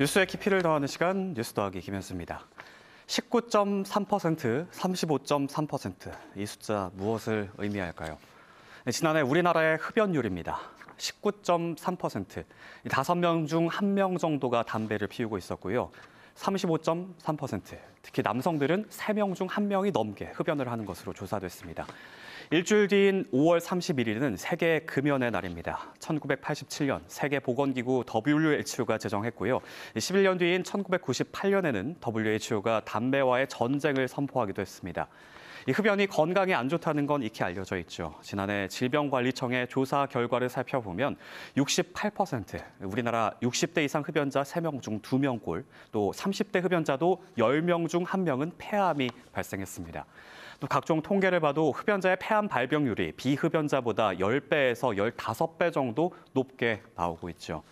뉴스에 깊이를 더하는 시간 뉴스 더하기 김현수입니다. 19.3%, 35.3%이 숫자 무엇을 의미할까요? 네, 지난해 우리나라의 흡연율입니다. 19.3%, 5명 중 1명 정도가 담배를 피우고 있었고요. 35.3%, 특히 남성들은 3명 중 1명이 넘게 흡연을 하는 것으로 조사됐습니다. 일주일 뒤인 5월 31일은 세계 금연의 날입니다. 1987년 세계보건기구 WHO가 제정했고요. 11년 뒤인 1998년에는 WHO가 담배와의 전쟁을 선포하기도 했습니다. 이 흡연이 건강에 안 좋다는 건 익히 알려져 있죠. 지난해 질병관리청의 조사 결과를 살펴보면 68% 우리나라 60대 이상 흡연자 3명 중 2명꼴, 또 30대 흡연자도 10명 중 1명은 폐암이 발생했습니다. 또 각종 통계를 봐도 흡연자의 폐암 발병률이 비흡연자보다 10배에서 15배 정도 높게 나오고 있죠.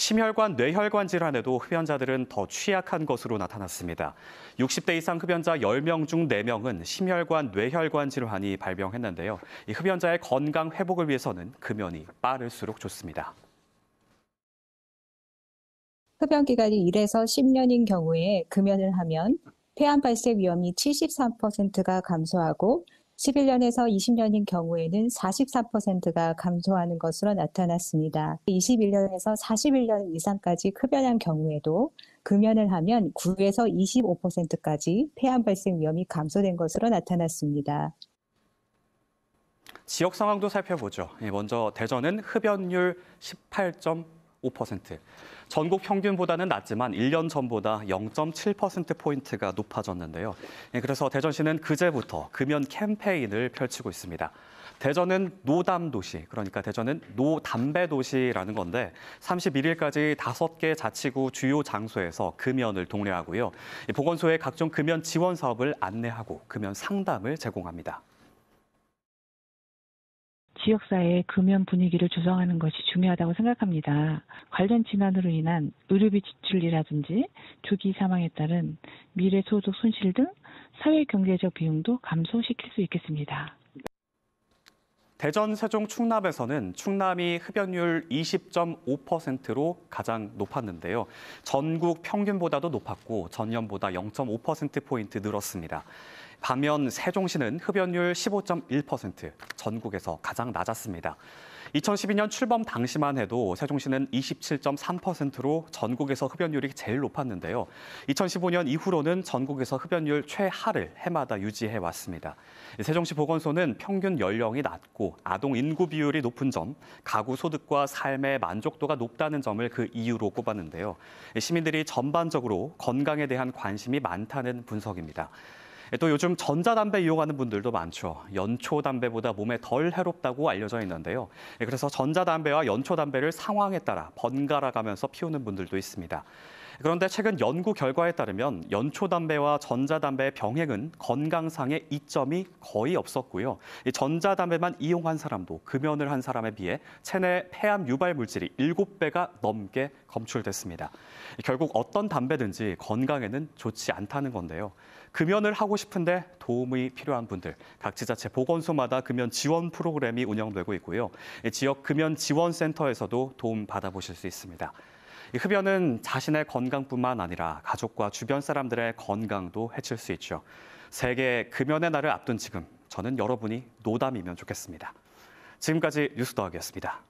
심혈관, 뇌혈관 질환에도 흡연자들은 더 취약한 것으로 나타났습니다. 60대 이상 흡연자 10명 중 4명은 심혈관, 뇌혈관 질환이 발병했는데요. 이 흡연자의 건강 회복을 위해서는 금연이 빠를수록 좋습니다. 흡연 기간이 1에서 10년인 경우에 금연을 하면 폐암 발생 위험이 73%가 감소하고 11년에서 20년인 경우에는 43%가 감소하는 것으로 나타났습니다. 21년에서 41년 이상까지 흡연한 경우에도 금연을 하면 9에서 25%까지 폐암 발생 위험이 감소된 것으로 나타났습니다. 지역 상황도 살펴보죠. 예, 먼저 대전은 흡연율 18. 5%. 전국 평균보다는 낮지만 1년 전보다 0.7%포인트가 높아졌는데요. 예, 그래서 대전시는 그제부터 금연 캠페인을 펼치고 있습니다. 대전은 노담 도시, 그러니까 대전은 노담배 도시라는 건데 31일까지 다섯 개 자치구 주요 장소에서 금연을 독려하고요 보건소에 각종 금연 지원 사업을 안내하고 금연 상담을 제공합니다. 지역사회의 금연 분위기를 조성하는 것이 중요하다고 생각합니다. 관련 진안으로 인한 의료비 지출이라든지 조기 사망에 따른 미래 소득 손실 등 사회 경제적 비용도 감소시킬 수 있겠습니다. 대전 세종 충남에서는 충남이 흡연율 20.5%로 가장 높았는데요. 전국 평균보다도 높았고 전년보다 0.5%포인트 늘었습니다. 반면 세종시는 흡연율 15.1%, 전국에서 가장 낮았습니다. 2012년 출범 당시만 해도 세종시는 27.3%로 전국에서 흡연율이 제일 높았는데요. 2015년 이후로는 전국에서 흡연율 최하를 해마다 유지해 왔습니다. 세종시 보건소는 평균 연령이 낮고 아동 인구 비율이 높은 점, 가구 소득과 삶의 만족도가 높다는 점을 그 이유로 꼽았는데요. 시민들이 전반적으로 건강에 대한 관심이 많다는 분석입니다. 예, 또 요즘 전자담배 이용하는 분들도 많죠. 연초 담배보다 몸에 덜 해롭다고 알려져 있는데요. 예, 그래서 전자담배와 연초 담배를 상황에 따라 번갈아 가면서 피우는 분들도 있습니다. 그런데 최근 연구 결과에 따르면 연초담배와 전자담배의 병행은 건강상의 이점이 거의 없었고요. 전자담배만 이용한 사람도 금연을 한 사람에 비해 체내 폐암 유발 물질이 7배가 넘게 검출됐습니다. 결국 어떤 담배든지 건강에는 좋지 않다는 건데요. 금연을 하고 싶은데 도움이 필요한 분들, 각 지자체 보건소마다 금연 지원 프로그램이 운영되고 있고요. 지역 금연 지원센터에서도 도움 받아보실 수 있습니다. 흡연은 자신의 건강뿐만 아니라 가족과 주변 사람들의 건강도 해칠 수 있죠. 세계 금연의 날을 앞둔 지금 저는 여러분이 노담이면 좋겠습니다. 지금까지 뉴스더하기였습니다.